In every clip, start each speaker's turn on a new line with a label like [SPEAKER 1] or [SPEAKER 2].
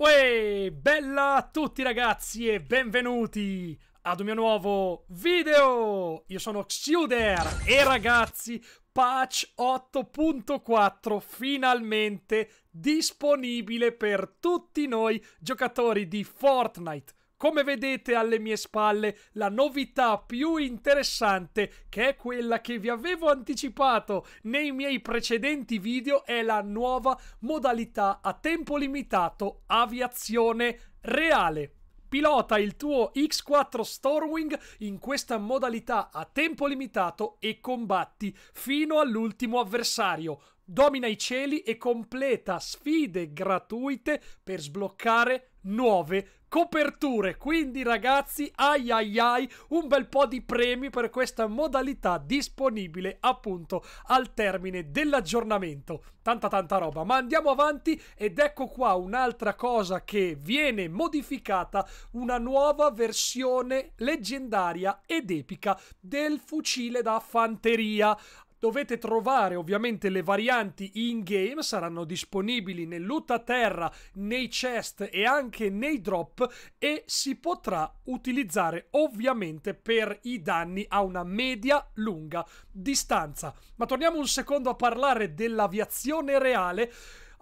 [SPEAKER 1] Uè, bella a tutti ragazzi e benvenuti ad un mio nuovo video! Io sono Xuder e ragazzi, patch 8.4 finalmente disponibile per tutti noi giocatori di Fortnite, come vedete alle mie spalle, la novità più interessante, che è quella che vi avevo anticipato nei miei precedenti video, è la nuova modalità a tempo limitato aviazione reale. Pilota il tuo X4 Stormwing in questa modalità a tempo limitato e combatti fino all'ultimo avversario. Domina i cieli e completa sfide gratuite per sbloccare nuove coperture. Quindi, ragazzi, ai ai ai, un bel po' di premi per questa modalità disponibile appunto al termine dell'aggiornamento. Tanta tanta roba, ma andiamo avanti ed ecco qua un'altra cosa che viene modificata, una nuova versione leggendaria ed epica del fucile da fanteria. Dovete trovare ovviamente le varianti in game, saranno disponibili nell'uta terra, nei chest e anche nei drop e si potrà utilizzare ovviamente per i danni a una media lunga distanza. Ma torniamo un secondo a parlare dell'aviazione reale.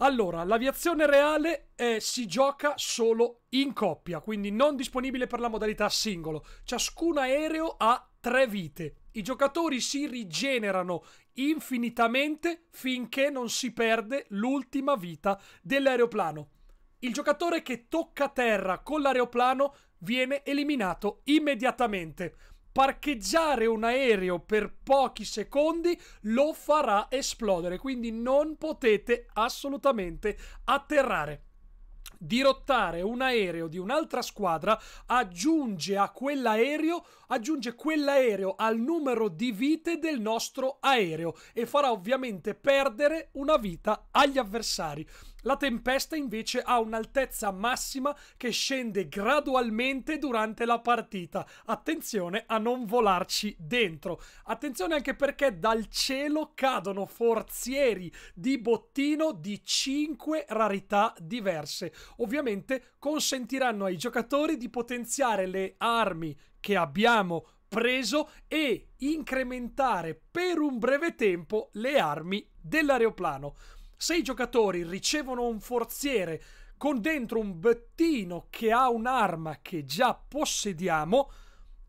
[SPEAKER 1] Allora, l'aviazione reale eh, si gioca solo in coppia, quindi non disponibile per la modalità singolo. Ciascun aereo ha tre vite, i giocatori si rigenerano infinitamente finché non si perde l'ultima vita dell'aeroplano. Il giocatore che tocca terra con l'aeroplano viene eliminato immediatamente. Parcheggiare un aereo per pochi secondi lo farà esplodere, quindi non potete assolutamente atterrare dirottare un aereo di un'altra squadra aggiunge a quell'aereo aggiunge quell'aereo al numero di vite del nostro aereo e farà ovviamente perdere una vita agli avversari la tempesta invece ha un'altezza massima che scende gradualmente durante la partita. Attenzione a non volarci dentro. Attenzione anche perché dal cielo cadono forzieri di bottino di 5 rarità diverse. Ovviamente consentiranno ai giocatori di potenziare le armi che abbiamo preso e incrementare per un breve tempo le armi dell'aeroplano se i giocatori ricevono un forziere con dentro un bettino che ha un'arma che già possediamo,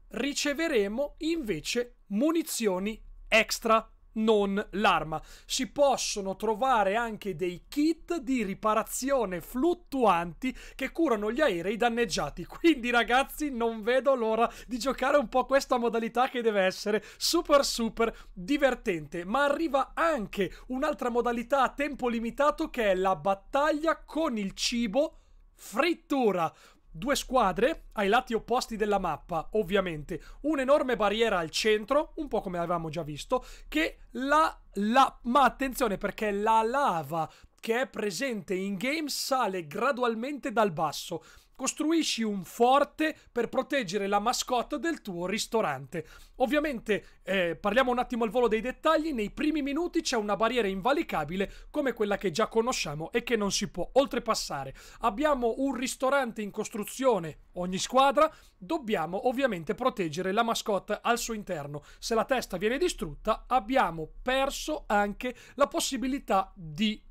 [SPEAKER 1] riceveremo invece munizioni extra non l'arma. Si possono trovare anche dei kit di riparazione fluttuanti che curano gli aerei danneggiati. Quindi, ragazzi, non vedo l'ora di giocare un po' questa modalità che deve essere super super divertente. Ma arriva anche un'altra modalità a tempo limitato che è la battaglia con il cibo frittura. Due squadre ai lati opposti della mappa, ovviamente. Un'enorme barriera al centro, un po' come avevamo già visto, che la, la... Ma attenzione perché la lava che è presente in game sale gradualmente dal basso costruisci un forte per proteggere la mascotte del tuo ristorante. Ovviamente eh, parliamo un attimo al volo dei dettagli, nei primi minuti c'è una barriera invalicabile come quella che già conosciamo e che non si può oltrepassare. Abbiamo un ristorante in costruzione, ogni squadra, dobbiamo ovviamente proteggere la mascotte al suo interno. Se la testa viene distrutta abbiamo perso anche la possibilità di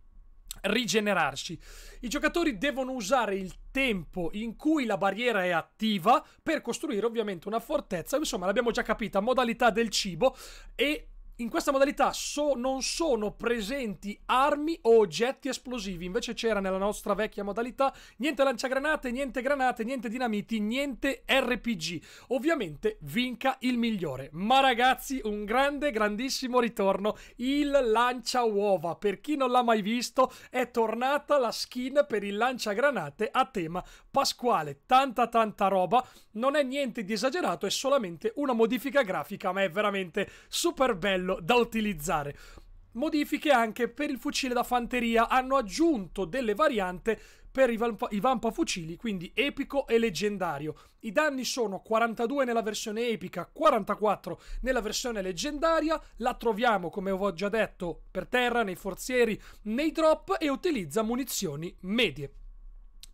[SPEAKER 1] rigenerarsi. I giocatori devono usare il tempo in cui la barriera è attiva per costruire ovviamente una fortezza, insomma l'abbiamo già capita, modalità del cibo e in questa modalità so, non sono presenti armi o oggetti esplosivi, invece c'era nella nostra vecchia modalità niente lanciagranate, niente granate, niente dinamiti, niente RPG. Ovviamente vinca il migliore. Ma ragazzi, un grande, grandissimo ritorno, il lancia uova. Per chi non l'ha mai visto, è tornata la skin per il lanciagranate a tema pasquale. Tanta tanta roba, non è niente di esagerato, è solamente una modifica grafica, ma è veramente super bello bello da utilizzare. Modifiche anche per il fucile da fanteria, hanno aggiunto delle varianti per i, vamp- i vampafucili, quindi epico e leggendario. I danni sono 42 nella versione epica, 44 nella versione leggendaria, la troviamo come ho già detto per terra, nei forzieri, nei drop e utilizza munizioni medie.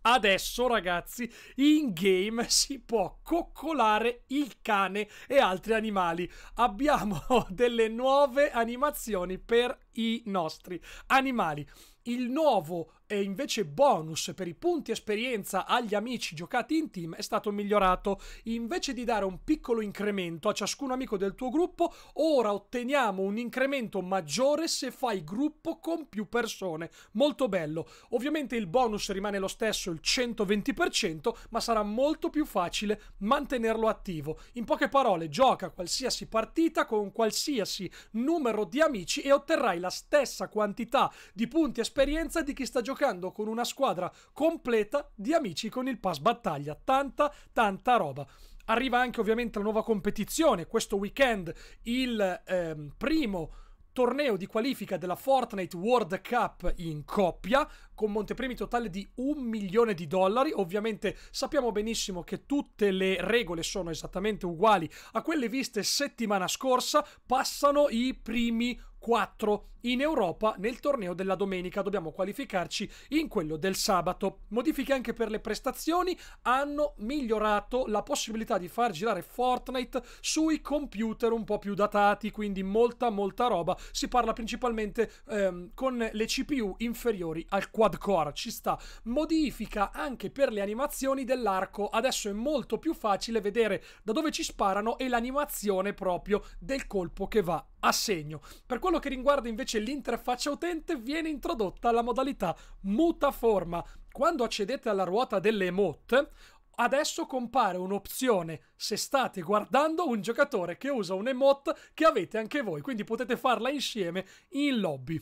[SPEAKER 1] Adesso, ragazzi, in game si può coccolare il cane e altri animali. Abbiamo delle nuove animazioni per i nostri animali. Il nuovo e invece bonus per i punti esperienza agli amici giocati in team è stato migliorato. Invece di dare un piccolo incremento a ciascun amico del tuo gruppo, ora otteniamo un incremento maggiore se fai gruppo con più persone. Molto bello. Ovviamente il bonus rimane lo stesso, il 120%, ma sarà molto più facile mantenerlo attivo. In poche parole, gioca qualsiasi partita con qualsiasi numero di amici e otterrai la stessa quantità di punti esperienza di chi sta giocando con una squadra completa di amici con il pass battaglia. Tanta, tanta roba. Arriva anche ovviamente la nuova competizione, questo weekend il ehm, primo torneo di qualifica della Fortnite World Cup in coppia con montepremi totale di un milione di dollari. Ovviamente sappiamo benissimo che tutte le regole sono esattamente uguali a quelle viste settimana scorsa. Passano i primi 4 in Europa nel torneo della domenica. Dobbiamo qualificarci in quello del sabato. Modifiche anche per le prestazioni hanno migliorato la possibilità di far girare Fortnite sui computer un po' più datati, quindi molta molta roba. Si parla principalmente ehm, con le CPU inferiori al quad core. Ci sta. Modifica anche per le animazioni dell'arco. Adesso è molto più facile vedere da dove ci sparano e l'animazione proprio del colpo che va a segno. Per quello che riguarda invece l'interfaccia utente viene introdotta la modalità mutaforma. Quando accedete alla ruota delle emote, adesso compare un'opzione se state guardando un giocatore che usa un emote che avete anche voi, quindi potete farla insieme in lobby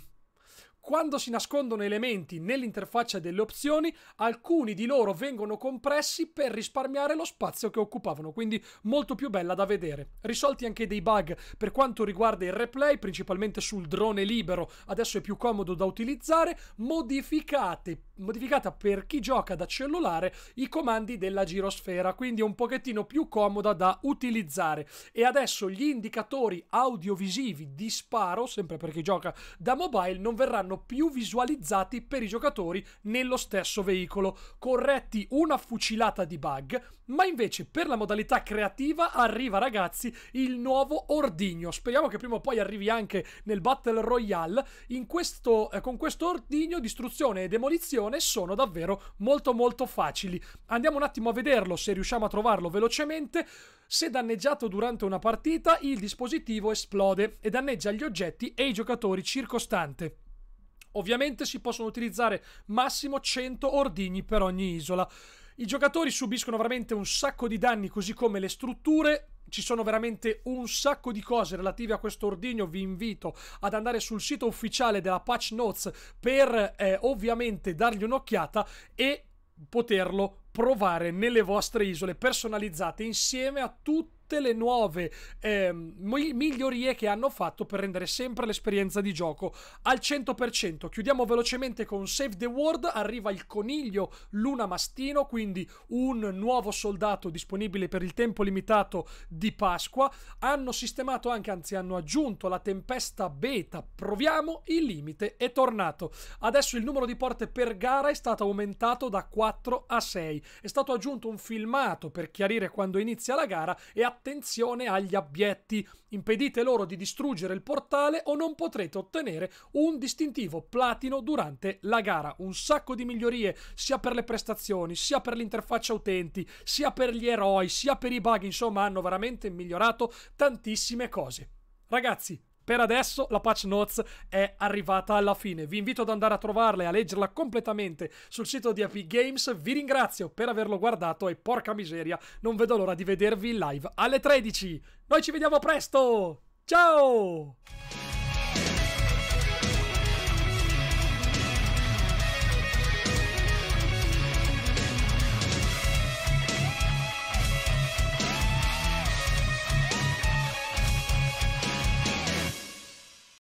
[SPEAKER 1] quando si nascondono elementi nell'interfaccia delle opzioni, alcuni di loro vengono compressi per risparmiare lo spazio che occupavano, quindi molto più bella da vedere. Risolti anche dei bug per quanto riguarda il replay, principalmente sul drone libero, adesso è più comodo da utilizzare, modificata per chi gioca da cellulare i comandi della girosfera, quindi un pochettino più comoda da utilizzare. E adesso gli indicatori audiovisivi di sparo, sempre per chi gioca da mobile, non verranno saranno più visualizzati per i giocatori nello stesso veicolo, corretti una fucilata di bug, ma invece per la modalità creativa arriva ragazzi il nuovo ordigno, speriamo che prima o poi arrivi anche nel Battle Royale, questo, eh, con questo ordigno distruzione e demolizione sono davvero molto molto facili. Andiamo un attimo a vederlo se riusciamo a trovarlo velocemente. Se danneggiato durante una partita, il dispositivo esplode e danneggia gli oggetti e i giocatori circostanti. Ovviamente si possono utilizzare massimo 100 ordigni per ogni isola. I giocatori subiscono veramente un sacco di danni, così come le strutture ci sono veramente un sacco di cose relative a questo ordigno. Vi invito ad andare sul sito ufficiale della Patch Notes per eh, ovviamente dargli un'occhiata e poterlo provare nelle vostre isole personalizzate insieme a tutti tutte le nuove eh, migliorie che hanno fatto per rendere sempre l'esperienza di gioco al 100%. Chiudiamo velocemente con Save the World, arriva il coniglio Luna Mastino, quindi un nuovo soldato disponibile per il tempo limitato di Pasqua. Hanno sistemato anche, anzi hanno aggiunto la tempesta beta, proviamo, il limite è tornato. Adesso il numero di porte per gara è stato aumentato da 4 a 6. È stato aggiunto un filmato per chiarire quando inizia la gara e a attenzione agli abietti, impedite loro di distruggere il portale o non potrete ottenere un distintivo platino durante la gara. Un sacco di migliorie sia per le prestazioni, sia per l'interfaccia utenti, sia per gli eroi, sia per i bug, insomma hanno veramente migliorato tantissime cose. Ragazzi, per adesso la patch notes è arrivata alla fine. Vi invito ad andare a trovarla e a leggerla completamente sul sito di Epic Games. Vi ringrazio per averlo guardato e porca miseria, non vedo l'ora di vedervi in live alle 13. Noi ci vediamo presto! Ciao!